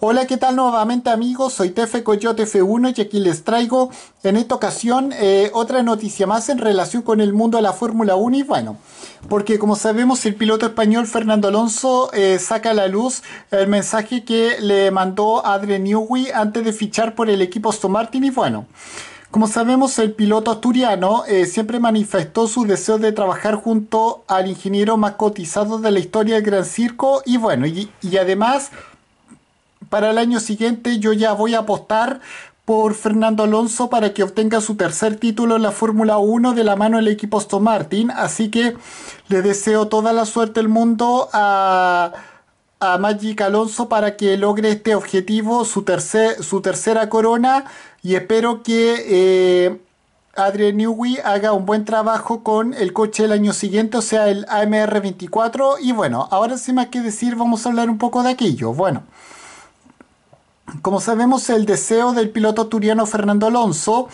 Hola, ¿qué tal nuevamente amigos? Soy Tefe Coyote F1 y aquí les traigo en esta ocasión eh, otra noticia más en relación con el mundo de la Fórmula 1 y bueno, porque como sabemos el piloto español Fernando Alonso eh, saca a la luz el mensaje que le mandó Adrian Newey antes de fichar por el equipo Aston Martin y bueno. Como sabemos, el piloto asturiano eh, siempre manifestó su deseo de trabajar junto al ingeniero más cotizado de la historia del Gran Circo y bueno, y además para el año siguiente yo ya voy a apostar por Fernando Alonso para que obtenga su tercer título en la Fórmula 1 de la mano del equipo Aston Martin. Así que le deseo toda la suerte del mundo a, a Magic Alonso para que logre este objetivo, su, tercer, su tercera corona. Y espero que eh, Adrian Newey haga un buen trabajo con el coche el año siguiente, o sea, el AMR24. Y bueno, ahora sin más que decir, vamos a hablar un poco de aquello. Bueno. Como sabemos, el deseo del piloto turiano Fernando Alonso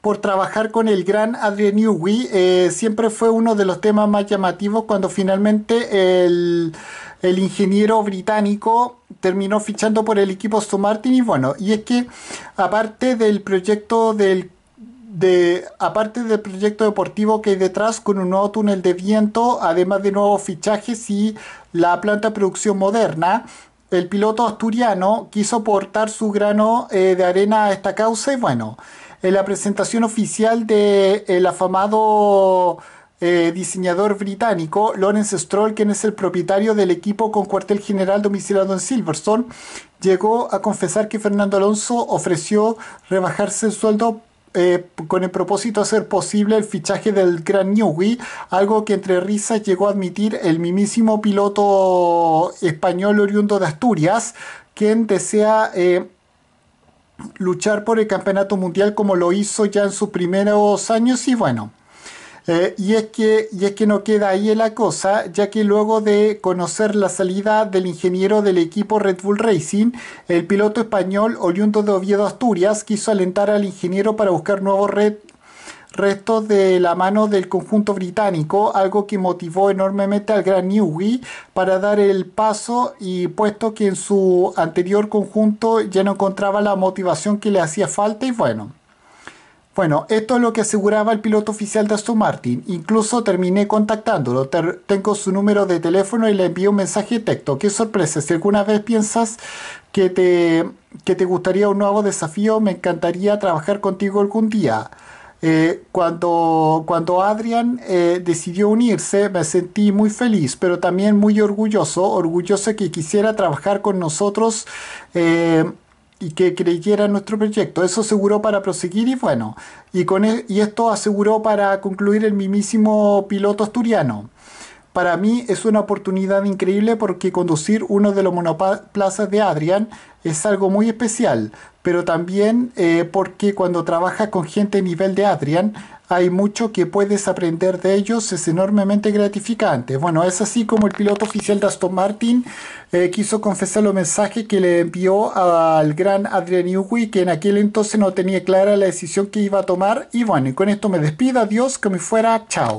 por trabajar con el gran Adrian Newey eh, siempre fue uno de los temas más llamativos cuando finalmente el, ingeniero británico terminó fichando por el equipo Aston Martin y bueno, y es que aparte del proyecto del de, aparte del proyecto deportivo que hay detrás con un nuevo túnel de viento, además de nuevos fichajes y la planta de producción moderna, el piloto asturiano quiso portar su grano eh, de arena a esta causa y bueno, en la presentación oficial del afamado eh, diseñador británico Lawrence Stroll, quien es el propietario del equipo con cuartel general domiciliado en Silverstone, llegó a confesar que Fernando Alonso ofreció rebajarse el sueldo eh, con el propósito de hacer posible el fichaje del Gran Newey, algo que entre risas llegó a admitir el mismísimo piloto español oriundo de Asturias, quien desea eh, luchar por el campeonato mundial como lo hizo ya en sus primeros años y bueno. Eh, y, es que, que no queda ahí la cosa, ya que luego de conocer la salida del ingeniero del equipo Red Bull Racing, el piloto español oriundo de Oviedo, Asturias, quiso alentar al ingeniero para buscar nuevos restos de la mano del conjunto británico, algo que motivó enormemente al gran Newey para dar el paso y puesto que en su anterior conjunto ya no encontraba la motivación que le hacía falta y bueno. Bueno, esto es lo que aseguraba el piloto oficial de Aston Martin. Incluso terminé contactándolo. tengo su número de teléfono y le envío un mensaje de texto. Qué sorpresa, si alguna vez piensas que te, te gustaría un nuevo desafío, me encantaría trabajar contigo algún día. Eh, cuando, cuando Adrian eh, decidió unirse, me sentí muy feliz, pero también muy orgulloso, orgulloso que quisiera trabajar con nosotros. Eh, y que creyera en nuestro proyecto. Eso aseguró para proseguir y bueno, y, con y esto aseguró para concluir el mismísimo piloto asturiano. Para mí es una oportunidad increíble porque conducir uno de los monoplazas de Adrián es algo muy especial pero también eh, porque cuando trabajas con gente a nivel de Adrian, hay mucho que puedes aprender de ellos, es enormemente gratificante. Bueno, es así como el piloto oficial de Aston Martin eh, quiso confesar los mensajes que le envió al gran Adrian Newey, que en aquel entonces no tenía clara la decisión que iba a tomar. Y bueno, y con esto me despido, adiós, que me fuera, chao.